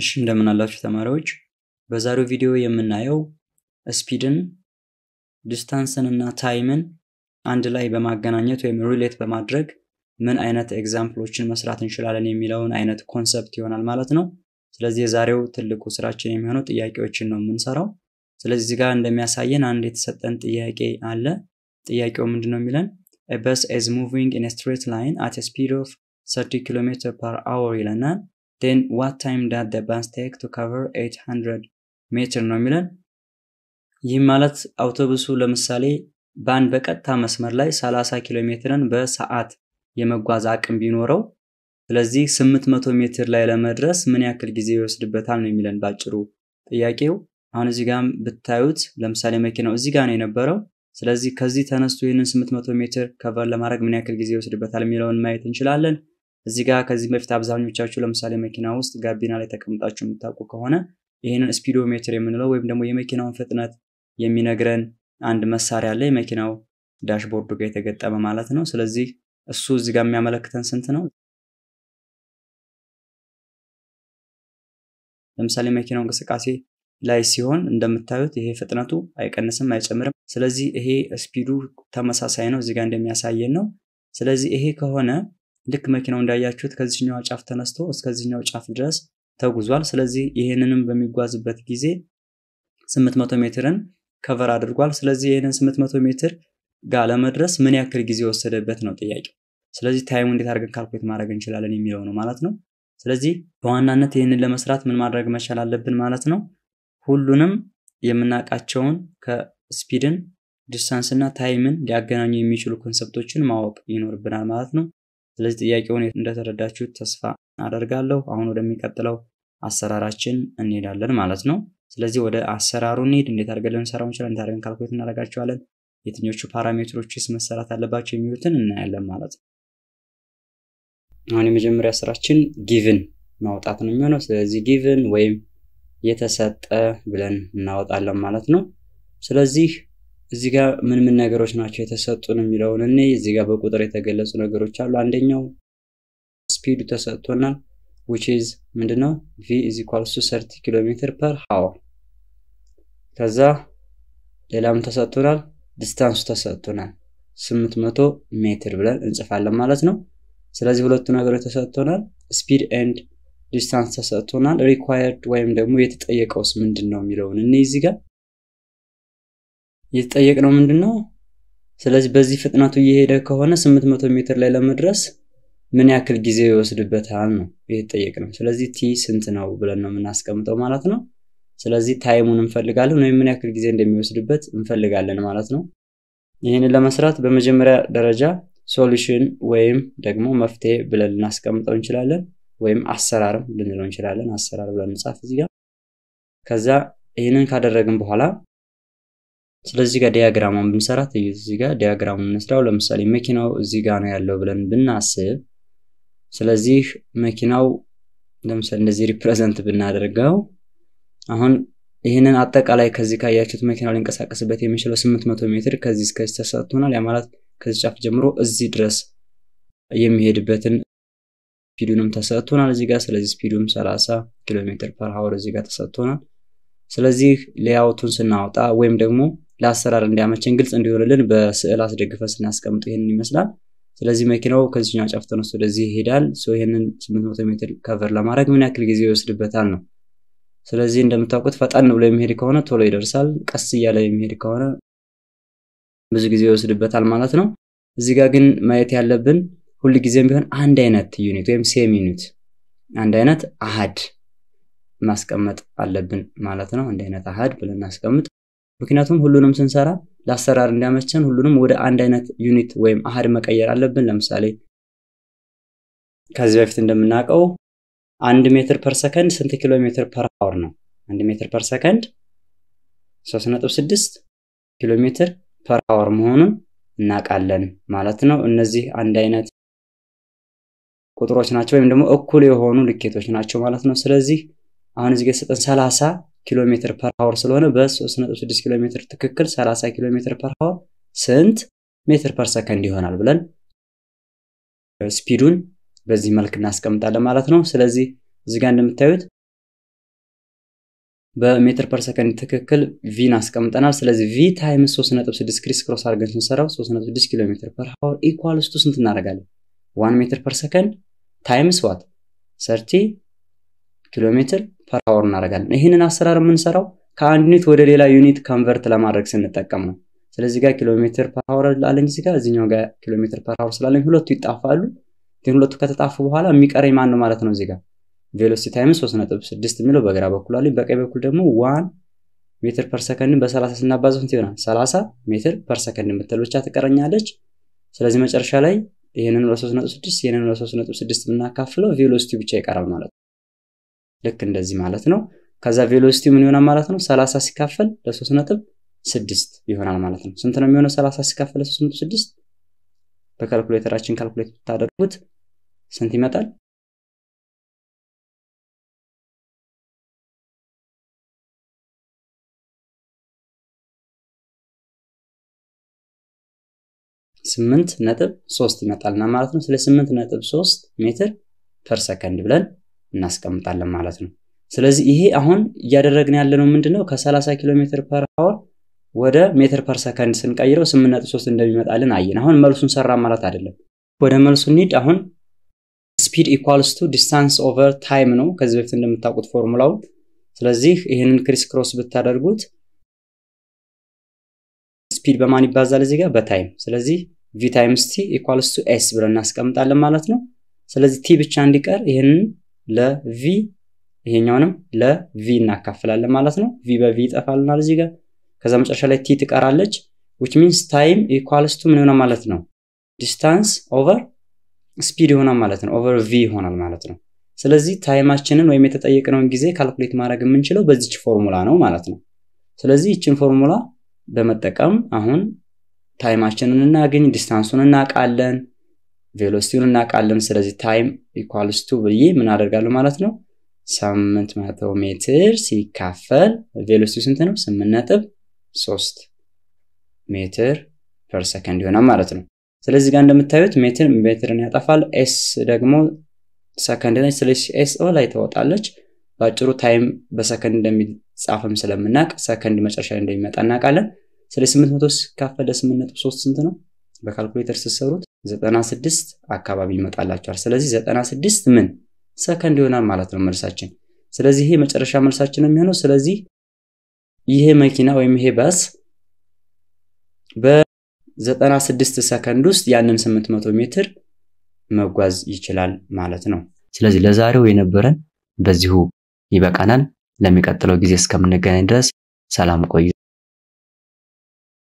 እሺ እንደምን አላችሁ ተማሪዎች። በዛሬው ቪዲዮ የምናየው ስፒድን ዲስታንስን እና ታይምን አንድ ላይ በማገናኘት ወይም ሪሌት በማድረግ ምን አይነት ኤግዛምፕሎችን መስራት እንችላለን የሚለውን አይነት ኮንሰፕት ይሆናል ማለት ነው። ስለዚህ የዛሬው ትልቁ ስራችን የሚሆነው ጥያቄዎችን ነው የምንሰራው። ስለዚህ እዚህ ጋር እንደሚያሳየን አንድ የተሰጠን ጥያቄ አለ። ጥያቄው ምንድን ነው የሚለን በስ ኤዝ ሙቪንግ ኢን ስትሬት ላይን አት ስፒድ ኦፍ 30 ኪሎ ሜትር ፐር አወር ይለናል። ን ዋት ታይም ዳት ባስ ቴክ ቱ ካቨር 800 ሜትር ነው የሚለን። ይህም ማለት አውቶቡሱ ለምሳሌ በአንድ በቀጥታ መስመር ላይ 30 ኪሎ ሜትርን በሰዓት የመጓዝ አቅም ቢኖረው ስለዚህ 800 ሜትር ላይ ለመድረስ ምን ያክል ጊዜ ይወስድበታል ነው የሚለን ባጭሩ ጥያቄው። አሁን እዚህ ጋም ብታዩት ለምሳሌ መኪናው እዚህ ጋ ነው የነበረው። ስለዚህ ከዚህ ተነስቶ ይህንን 800 ሜትር ከቨር ለማድረግ ምን ያክል ጊዜ ይወስድበታል የሚለውን ማየት እንችላለን። እዚህ ጋር ከዚህ በፊት አብዛኞቻችሁ ለምሳሌ መኪና ውስጥ ጋቢና ላይ ተቀምጣችሁ የምታውቁ ከሆነ ይህንን ስፒዶሜትር የምንለው ወይም ደግሞ የመኪናውን ፍጥነት የሚነግረን አንድ መሳሪያ አለ። የመኪናው ዳሽቦርዱ ጋር የተገጠመ ማለት ነው። ስለዚህ እሱ እዚህ ጋር የሚያመለክተን ስንት ነው? ለምሳሌ መኪናው እንቅስቃሴ ላይ ሲሆን እንደምታዩት ይሄ ፍጥነቱ አይቀንስም አይጨምርም። ስለዚህ ይሄ ስፒዱ ተመሳሳይ ነው እዚህ ጋር እንደሚያሳየን ነው። ስለዚህ ይሄ ከሆነ ልክ መኪናው እንዳያችሁት ከዚህኛው ጫፍ ተነስቶ እስከዚህኛው ጫፍ ድረስ ተጉዟል። ስለዚህ ይህንንም በሚጓዝበት ጊዜ 800 ሜትርን ከቨር አድርጓል። ስለዚህ ይህንን 800 ሜትር ጋር ለመድረስ ምን ያክል ጊዜ የወሰደበት ነው ጥያቄው። ስለዚህ ታይሙ እንዴት አድርገን ካልኩሌት ማድረግ እንችላለን የሚለው ነው ማለት ነው። ስለዚህ በዋናነት ይህንን ለመስራት ምን ማድረግ መቻል አለብን ማለት ነው። ሁሉንም የምናውቃቸውን ከስፒድን ዲስታንስ እና ታይምን ሊያገናኙ የሚችሉ ኮንሰፕቶችን ማወቅ ይኖርብናል ማለት ነው። ስለዚህ ጥያቄውን እንደተረዳችሁት ተስፋ አደርጋለሁ። አሁን ወደሚቀጥለው አሰራራችን እንሄዳለን ማለት ነው። ስለዚህ ወደ አሰራሩ እንሄድ እንዴት አድርገን ልንሰራው እንችላለን? እንዴት አድርገን ካልኩሌት እናደርጋቸዋለን? የትኞቹ ፓራሜትሮችስ መሰራት አለባቸው የሚሉትን እናያለን ማለት ነው። አሁን የመጀመሪያ ስራችን ጊቭን ማውጣት ነው የሚሆነው። ስለዚህ ጊቭን ወይም የተሰጠ ብለን እናወጣለን ማለት ነው። ስለዚህ እዚህ ጋር ምን ምን ነገሮች ናቸው የተሰጡን የሚለውን እኔ እዚህ ጋር በቁጥር የተገለጹ ነገሮች አሉ። አንደኛው ስፒዱ ተሰጥቶናል which is ምንድነው ቪ is equal ቱ 30 ኪሎ ሜትር ፐር ሃወር። ከዛ ሌላም ተሰጥቶናል ዲስታንሱ ተሰጥቶናል 800 ሜትር ብለን እንጽፋለን ማለት ነው። ስለዚህ ሁለቱ ነገሮች ተሰጥቶናል፣ ስፒድ ኤንድ ዲስታንስ ተሰጥቶናል። ሪኳየርድ ወይም ደግሞ የተጠየቀውስ ምንድን ነው የሚለውን እኔ እዚህ ጋር እየተጠየቅ ነው ምንድን ነው? ስለዚህ በዚህ ፍጥነቱ እየሄደ ከሆነ 800 ሜትር ላይ ለመድረስ ምን ያክል ጊዜ ይወስድበታል ነው እየተጠየቅ ነው። ስለዚህ ቲ ስንት ነው ብለን ነው የምናስቀምጠው ማለት ነው። ስለዚህ ታይሙን እንፈልጋለን ወይም ምን ያክል ጊዜ እንደሚወስድበት እንፈልጋለን ማለት ነው። ይህንን ለመስራት በመጀመሪያ ደረጃ ሶሉሽን ወይም ደግሞ መፍትሄ ብለን ልናስቀምጠው እንችላለን፣ ወይም አሰራርም ልንለው እንችላለን። አሰራር ብለን እንጻፍ እዚህ ጋር። ከዛ ይህንን ካደረግን በኋላ ስለዚህ ጋር ዲያግራሙን ብንሰራት እዚህ ጋር ዲያግራሙን እንስራው። ለምሳሌ መኪናው እዚህ ጋር ነው ያለው ብለን ብናስብ፣ ስለዚህ መኪናው ለምሳሌ እንደዚህ ሪፕሬዘንት ብናደርገው አሁን ይህንን አጠቃላይ ከዚህ ካያችሁት መኪናው ሊንቀሳቀስበት የሚችለው 800 ሜትር ከዚህ እስከዚህ ተሰጥቶናል። ያ ማለት ከዚህ ጫፍ ጀምሮ እዚህ ድረስ የሚሄድበትን ስፒዱንም ተሰጥቶናል እዚህ ጋር። ስለዚህ ስፒዱም 30 ኪሎ ሜትር ፐር ሀወር እዚህ ጋር ተሰጥቶናል። ስለዚህ ሌያውቱን ስናወጣ ወይም ደግሞ ለአሰራር እንዲያመችን ግልጽ እንዲሆንልን በስዕል አስደግፈ ስናስቀምጡ ይህንን ይመስላል። ስለዚህ መኪናው ከዚህኛው ጫፍ ተነስቶ ወደዚህ ይሄዳል። ይህንን 800 ሜትር ከቨር ለማድረግ ምን ያክል ጊዜ ይወስድበታል ነው። ስለዚህ እንደምታውቁት ፈጣን ብሎ የሚሄድ ከሆነ ቶሎ ይደርሳል። ቀስ እያለ የሚሄድ ከሆነ ብዙ ጊዜ ይወስድበታል ማለት ነው። እዚህ ጋር ግን ማየት ያለብን ሁል ጊዜም ቢሆን አንድ አይነት ዩኒት ወይም ሴም ዩኒት አንድ አይነት አሃድ ማስቀመጥ አለብን ማለት ነው። አንድ አይነት አሃድ ብለን እናስቀምጥ። ምክንያቱም ሁሉንም ስንሰራ ለአሰራር እንዲያመቸን ሁሉንም ወደ አንድ አይነት ዩኒት ወይም አህድ መቀየር አለብን። ለምሳሌ ከዚህ በፊት እንደምናውቀው አንድ ሜትር ፐር ሰከንድ ስንት ኪሎ ሜትር ፐር አወር ነው? አንድ ሜትር ፐር ሰከንድ 3.6 ኪሎ ሜትር ፐር አወር መሆኑን እናውቃለን ማለት ነው። እነዚህ አንድ አይነት ቁጥሮች ናቸው ወይም ደግሞ እኩል የሆኑ ልኬቶች ናቸው ማለት ነው። ስለዚህ አሁን እዚህ ጋር 30 ኪሎ ሜትር ፐር ሀወር ስለሆነ በ3.6 ኪሎ ሜትር ትክክል 30 ኪሎ ሜትር ፐር ሀወር ስንት ሜትር ፐር ሰከንድ ይሆናል ብለን ስፒዱን በዚህ መልክ እናስቀምጣለን ማለት ነው። ስለዚህ እዚህ ጋር እንደምታዩት በሜትር ፐር ሰከንድ ትክክል ቪን አስቀምጠናል። ስለዚህ ቪ ታይምስ 3.6 ክሪስ ክሮስ አድርገን ስንሰራው 3.6 ኪሎ ሜትር ፐር ሀወር ኢኳልስቱ ስንት እናደርጋለን? ዋን ሜትር ፐር ሰከንድ ታይምስ ዋት ሰርቲ ኪሎ ሜትር ፐር አወር እናደርጋለን። ይህንን አሰራር የምንሰራው ከአንድ ዩኒት ወደ ሌላ ዩኒት ከንቨርት ለማድረግ ስንጠቀም ነው። ስለዚህ ጋር ኪሎ ሜትር ፐር አወር አለኝ እዚህ ጋር እዚኛው ጋር ኪሎ ሜትር ፐር አወር ስላለኝ ሁለቱ ይጣፋሉ። ግን ሁለቱ ከተጣፉ በኋላ የሚቀረኝ ማን ነው ማለት ነው እዚህ ጋር ቬሎሲቲ ታይም 3.6 የሚለው በግራ በኩል አለኝ። በቀኝ በኩል ደግሞ ዋን ሜትር ፐር ሰከንድን በ30 ስናባዘው ስንት ይሆናል? 30 ሜትር ፐር ሰከንድ የምትል ብቻ ትቀረኛለች። ስለዚህ መጨረሻ ላይ ይህንን ለ3.6 ይህንን ለ3.6 ብናካፍለው ቬሎሲቲ ብቻ ይቀራል ማለት ነው። ልክ እንደዚህ ማለት ነው። ከዛ ቬሎሲቲ ምን ይሆናል ማለት ነው? 30 ሲካፈል ለ3 ነጥብ 6 ይሆናል ማለት ነው። ስንት ነው የሚሆነው? 30 ሲካፈል ለ3 ነጥብ 6 በካልኩሌተራችን ካልኩሌት ብታደርጉት ስንት ይመጣል? ስምንት ነጥብ ሶስት ይመጣልና ማለት ነው። ስለ ስምንት ነጥብ ሶስት ሜትር ፐር ሰከንድ ብለን እናስቀምጣለን ማለት ነው። ስለዚህ ይሄ አሁን እያደረግን ያለነው ምንድነው ከ30 ኪሎ ሜትር ፐር አወር ወደ ሜትር ፐር ሰከንድ ስንቀይረው 8.3 እንደሚመጣልን አየን። አሁን መልሱን ሰራ ማለት አይደለም። ወደ መልሱ እንሂድ። አሁን ስፒድ ኢኳልስ ቱ ዲስታንስ ኦቨር ታይም ነው ከዚህ በፊት እንደምታውቁት ፎርሙላው። ስለዚህ ይህንን ክሪስ ክሮስ ብታደርጉት ስፒድ በማን ይባዛል እዚህ ጋር በታይም። ስለዚህ ቪ ታይምስ ቲ ኢኳልስ ቱ ኤስ ብለን እናስቀምጣለን ማለት ነው። ስለዚህ ቲ ብቻ እንዲቀር ይህንን ለቪ ይሄኛውንም ለቪ እናካፍላለን ማለት ነው። ቪ በቪ ይጠፋልናል እዚህ ጋር። ከዛ መጨረሻ ላይ ቲ ትቀራለች። ዊች ሚንስ ታይም ኢኳልስ ቱ ምን ይሆናል ማለት ነው? ዲስታንስ ኦቨር ስፒድ ይሆናል ማለት ነው። ኦቨር ቪ ይሆናል ማለት ነው። ስለዚህ ታይማችንን ወይም የተጠየቅነውን ጊዜ ካልኩሌት ማድረግ የምንችለው በዚች ፎርሙላ ነው ማለት ነው። ስለዚህ ይችን ፎርሙላ በመጠቀም አሁን ታይማችንን እናገኝ፣ ዲስታንሱን እናውቃለን፣ ቬሎሲቲውን እናውቃለን። ስለዚህ ታይም ኢኳልስ ቱ ብዬ ምን አደርጋለሁ ማለት ነው 800 ሜትር ሲካፈል ቬሎሲቲው ስንት ነው? 8 ነጥብ ሜትር ፐር ሰከንድ ይሆናል ማለት ነው። ስለዚህ ጋር እንደምታዩት ሜትር ሜትርን ያጠፋል። ኤስ ደግሞ ሰከንድ ነች። ስለዚህ ኤስ ኦ ላይ ተወጣለች በአጭሩ ታይም በሰከንድ እንደሚጻፍም ስለምናውቅ ሰከንድ መጨረሻ እንደሚመጣ እናቃለን ስለዚህ 800 ሲካፈል ለ83 ስንት ነው? በካልኩሌተር ስሰሩት ዘጠና ስድስት አካባቢ ይመጣላችኋል። ስለዚህ ዘጠና ስድስት ምን ሰከንድ ይሆናል ማለት ነው መልሳችን። ስለዚህ ይሄ መጨረሻ መልሳችን የሚሆነው ስለዚህ ይሄ መኪና ወይም ይሄ ባስ በዘጠና ስድስት ሰከንድ ውስጥ ያንን ስምንት መቶ ሜትር መጓዝ ይችላል ማለት ነው። ስለዚህ ለዛሬው የነበረን በዚሁ ይበቃናል። ለሚቀጥለው ጊዜ እስከምንገናኝ ድረስ ሰላም ቆዩ።